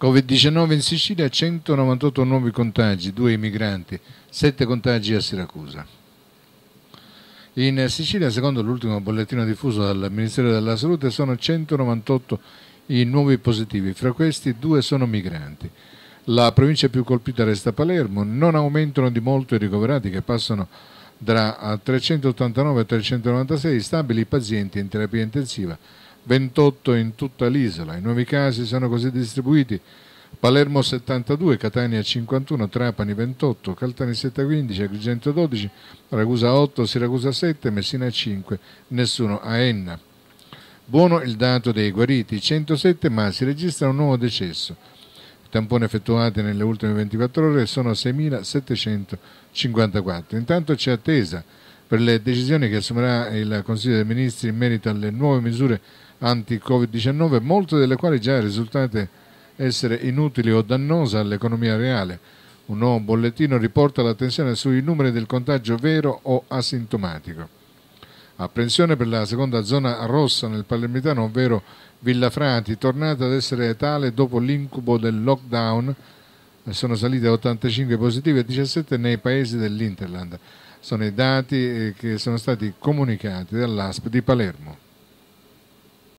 Covid-19 in Sicilia, 198 nuovi contagi, 2 emigranti, 7 contagi a Siracusa. In Sicilia, secondo l'ultimo bollettino diffuso dal Ministero della Salute, sono 198 i nuovi positivi, fra questi due sono migranti. La provincia più colpita resta Palermo, non aumentano di molto i ricoverati che passano da 389 a 396 stabili pazienti in terapia intensiva 28 in tutta l'isola. I nuovi casi sono così distribuiti. Palermo 72, Catania 51, Trapani 28, Caltanissetta 15, Agrigento 12, Ragusa 8, Siracusa 7, Messina 5, nessuno a Enna. Buono il dato dei guariti, 107, ma si registra un nuovo decesso. I tamponi effettuati nelle ultime 24 ore sono 6.754. Intanto c'è attesa per le decisioni che assumerà il Consiglio dei Ministri in merito alle nuove misure anti-Covid-19, molte delle quali già risultate essere inutili o dannose all'economia reale. Un nuovo bollettino riporta l'attenzione sui numeri del contagio vero o asintomatico. Apprensione per la seconda zona rossa nel Palermitano, ovvero Villafrati, tornata ad essere tale dopo l'incubo del lockdown. Sono salite 85 positive e 17 nei paesi dell'Interland sono i dati eh, che sono stati comunicati dall'ASP di Palermo.